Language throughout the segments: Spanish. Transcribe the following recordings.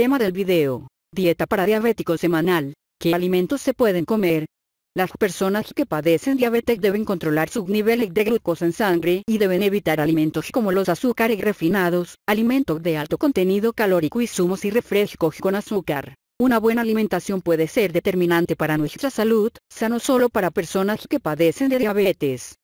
Tema del video. Dieta para diabéticos semanal. ¿Qué alimentos se pueden comer? Las personas que padecen diabetes deben controlar sus niveles de glucosa en sangre y deben evitar alimentos como los azúcares refinados, alimentos de alto contenido calórico y zumos y refrescos con azúcar. Una buena alimentación puede ser determinante para nuestra salud, sano solo para personas que padecen de diabetes.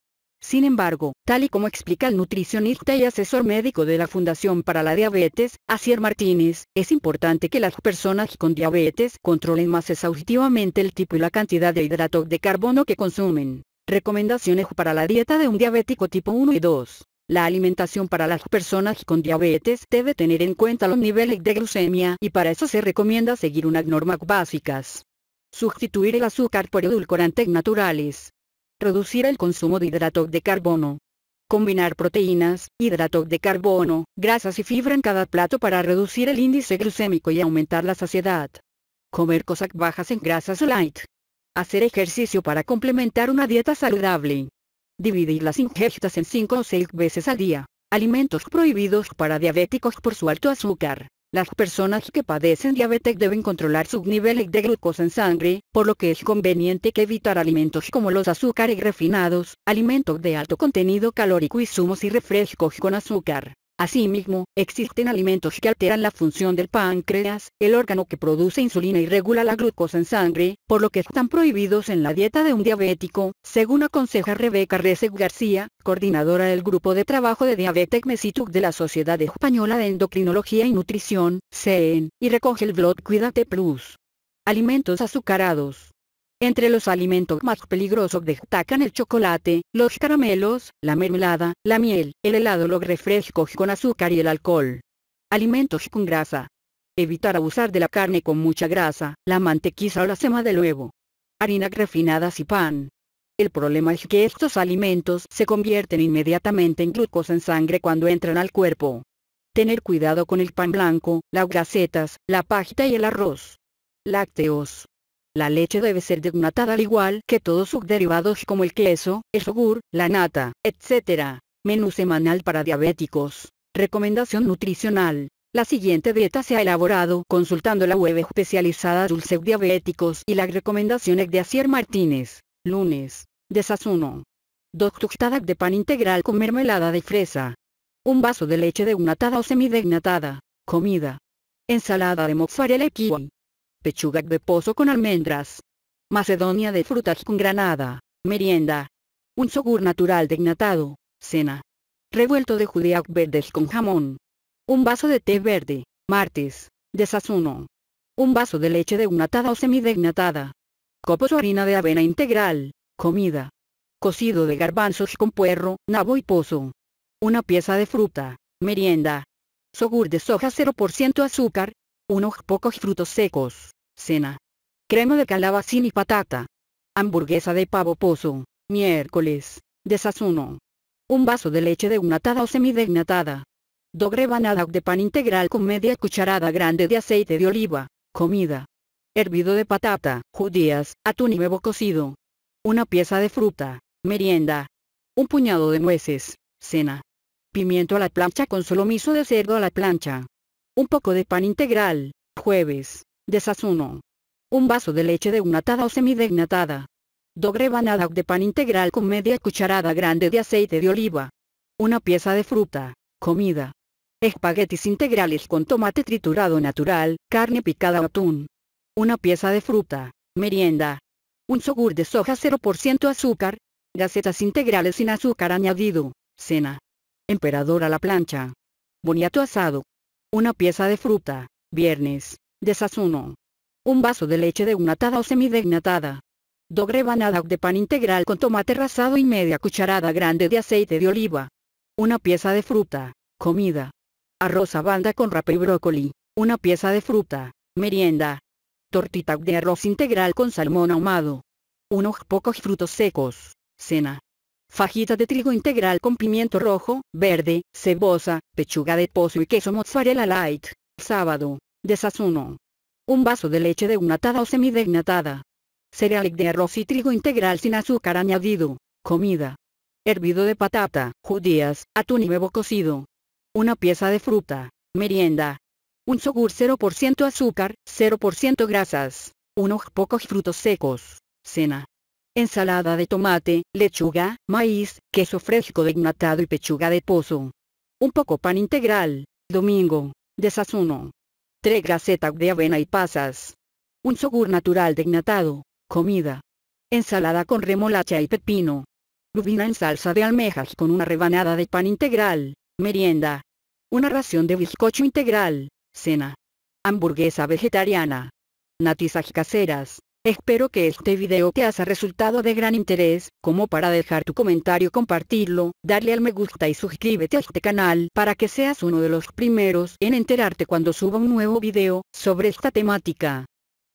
Sin embargo, tal y como explica el nutricionista y asesor médico de la Fundación para la Diabetes, Asier Martínez, es importante que las personas con diabetes controlen más exhaustivamente el tipo y la cantidad de hidrato de carbono que consumen. Recomendaciones para la dieta de un diabético tipo 1 y 2. La alimentación para las personas con diabetes debe tener en cuenta los niveles de glucemia y para eso se recomienda seguir unas normas básicas. Sustituir el azúcar por edulcorantes naturales, reducir el consumo de hidrato de carbono. Combinar proteínas, hidrato de carbono, grasas y fibra en cada plato para reducir el índice glucémico y aumentar la saciedad. Comer cosas bajas en grasas light. Hacer ejercicio para complementar una dieta saludable. Dividir las ingestas en 5 o 6 veces al día. Alimentos prohibidos para diabéticos por su alto azúcar. Las personas que padecen diabetes deben controlar sus niveles de glucosa en sangre, por lo que es conveniente que evitar alimentos como los azúcares refinados, alimentos de alto contenido calórico y zumos y refrescos con azúcar. Asimismo, existen alimentos que alteran la función del páncreas, el órgano que produce insulina y regula la glucosa en sangre, por lo que están prohibidos en la dieta de un diabético, según aconseja Rebeca Rezec García, coordinadora del Grupo de Trabajo de Diabetes Mesituc de la Sociedad Española de Endocrinología y Nutrición, CEN, y recoge el blog Cuídate Plus. Alimentos azucarados. Entre los alimentos más peligrosos destacan el chocolate, los caramelos, la mermelada, la miel, el helado, los refrescos con azúcar y el alcohol. Alimentos con grasa. Evitar abusar de la carne con mucha grasa, la mantequilla o la sema de huevo. Harinas refinadas y pan. El problema es que estos alimentos se convierten inmediatamente en glucosa en sangre cuando entran al cuerpo. Tener cuidado con el pan blanco, las gacetas, la pasta y el arroz. Lácteos. La leche debe ser desnatada al igual que todos sus derivados como el queso, el yogur, la nata, etc. Menú semanal para diabéticos. Recomendación nutricional. La siguiente dieta se ha elaborado consultando la web especializada Dulce Diabéticos y las recomendaciones de Asier Martínez. Lunes. Desasuno. Dos tostadas de pan integral con mermelada de fresa. Un vaso de leche degnatada o semidegnatada. Comida. Ensalada de mozzarella y pechuga de pozo con almendras, macedonia de frutas con granada, merienda, un yogur natural degnatado, cena, revuelto de judías verdes con jamón, un vaso de té verde, martes, desayuno, un vaso de leche degnatada o semidegnatada, copos o harina de avena integral, comida, cocido de garbanzos con puerro, nabo y pozo, una pieza de fruta, merienda, Sogur de soja 0% azúcar, unos pocos frutos secos. Cena. Crema de calabacín y patata. Hamburguesa de pavo pozo. Miércoles. desazuno, Un vaso de leche de unatada o semidegnatada. Dobre banada de pan integral con media cucharada grande de aceite de oliva. Comida. Hervido de patata, judías, atún y huevo cocido. Una pieza de fruta. Merienda. Un puñado de nueces. Cena. Pimiento a la plancha con solomiso de cerdo a la plancha. Un poco de pan integral. Jueves. Desayuno. Un vaso de leche degnatada o semidegnatada. dos rebanadas de pan integral con media cucharada grande de aceite de oliva. Una pieza de fruta. Comida. Espaguetis integrales con tomate triturado natural, carne picada o atún. Una pieza de fruta. Merienda. Un yogur de soja 0% azúcar. Gacetas integrales sin azúcar añadido. Cena. Emperador a la plancha. Boniato asado. Una pieza de fruta. Viernes. Desasuno. Un vaso de leche de unatada o semidegnatada. Dogre banada de pan integral con tomate rasado y media cucharada grande de aceite de oliva. Una pieza de fruta. Comida. Arroz a banda con rapa y brócoli. Una pieza de fruta. Merienda. Tortita de arroz integral con salmón ahumado. Unos pocos frutos secos. Cena. Fajita de trigo integral con pimiento rojo, verde, cebosa, pechuga de pozo y queso mozzarella light. Sábado. Desazuno. Un vaso de leche degnatada o semidegnatada. Cereal de arroz y trigo integral sin azúcar añadido. Comida. Hervido de patata, judías, atún y huevo cocido. Una pieza de fruta. Merienda. Un sogur 0% azúcar, 0% grasas. Unos pocos frutos secos. Cena. Ensalada de tomate, lechuga, maíz, queso fresco degnatado y pechuga de pozo. Un poco pan integral. Domingo. Desayuno. 3 gacetas de avena y pasas. Un yogur natural dignatado. Comida. Ensalada con remolacha y pepino. Lubina en salsa de almejas con una rebanada de pan integral. Merienda. Una ración de bizcocho integral. Cena. Hamburguesa vegetariana. Natizas caseras. Espero que este video te haya resultado de gran interés, como para dejar tu comentario compartirlo, darle al me gusta y suscríbete a este canal para que seas uno de los primeros en enterarte cuando suba un nuevo video sobre esta temática.